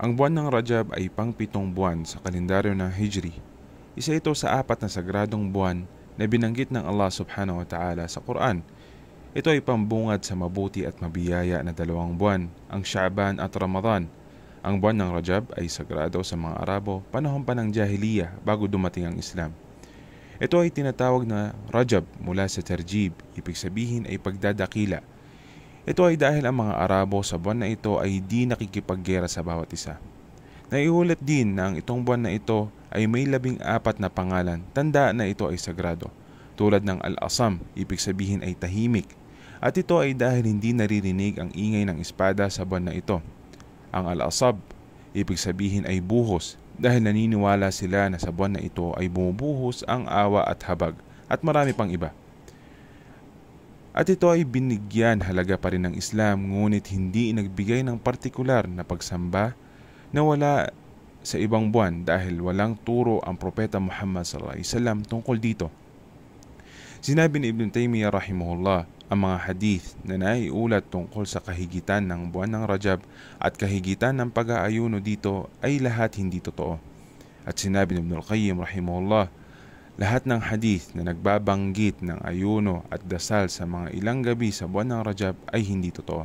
Ang buwan ng Rajab ay pangpitong buwan sa kalendaryo ng Hijri. Isa ito sa apat na sagradong buwan na binanggit ng Allah subhanahu wa ta'ala sa Quran. Ito ay pambungad sa mabuti at mabiyaya na dalawang buwan, ang Sha'ban at Ramadan. Ang buwan ng Rajab ay sagrado sa mga Arabo panahon pa ng Jahiliya bago dumating ang Islam. Ito ay tinatawag na Rajab mula sa Tarjib, ibig sabihin ay pagdadakila ito ay dahil ang mga Arabo sa buwan na ito ay di nakikipaggera sa bawat isa. Naiulat din na ang itong buwan na ito ay may labing apat na pangalan, tanda na ito ay sagrado. Tulad ng Al-Asam, ibig sabihin ay tahimik. At ito ay dahil hindi naririnig ang ingay ng espada sa buwan na ito. Ang Al-Asab, ibig sabihin ay buhos dahil naniniwala sila na sa buwan na ito ay bumubuhos ang awa at habag at marami pang iba. At ito ay binigyan halaga pa rin ng Islam ngunit hindi nagbigay ng partikular na pagsamba na wala sa ibang buwan dahil walang turo ang propeta Muhammad sallallahu alaihi wasallam tungkol dito. Sinabi ni Ibn Taymiyyah rahimahullah ang mga hadith na naiulat tungkol sa kahigitan ng buwan ng Rajab at kahigitan ng pag-aayuno dito ay lahat hindi totoo. At sinabi ni Ibn al-Qayyim rahimahullah lahat ng hadith na nagbabanggit ng ayuno at dasal sa mga ilang gabi sa buwan ng Rajab ay hindi totoo.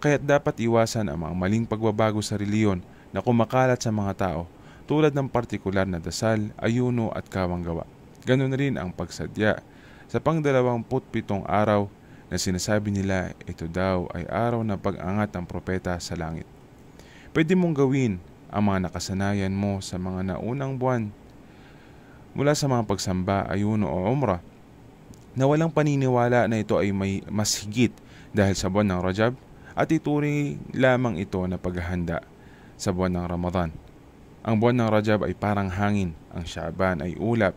Kaya't dapat iwasan ang mga maling pagbabago sa reliyon na kumakalat sa mga tao tulad ng partikular na dasal, ayuno at kawanggawa. Ganun rin ang pagsadya sa pangdalawamputpitong araw na sinasabi nila ito daw ay araw na pag-angat ng propeta sa langit. Pwede mong gawin ang mga nakasanayan mo sa mga naunang buwan mula sa mga pagsamba, ayuno o umrah na walang paniniwala na ito ay may mas higit dahil sa buwan ng Rajab at ituri lamang ito na paghahanda sa buwan ng Ramadan. Ang buwan ng Rajab ay parang hangin, ang Shaban ay ulap,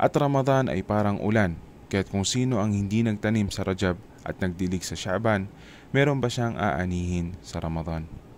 at Ramadan ay parang ulan. Kaya't kung sino ang hindi nagtanim sa Rajab at nagdilig sa Shaban, meron ba siyang aanihin sa Ramadan?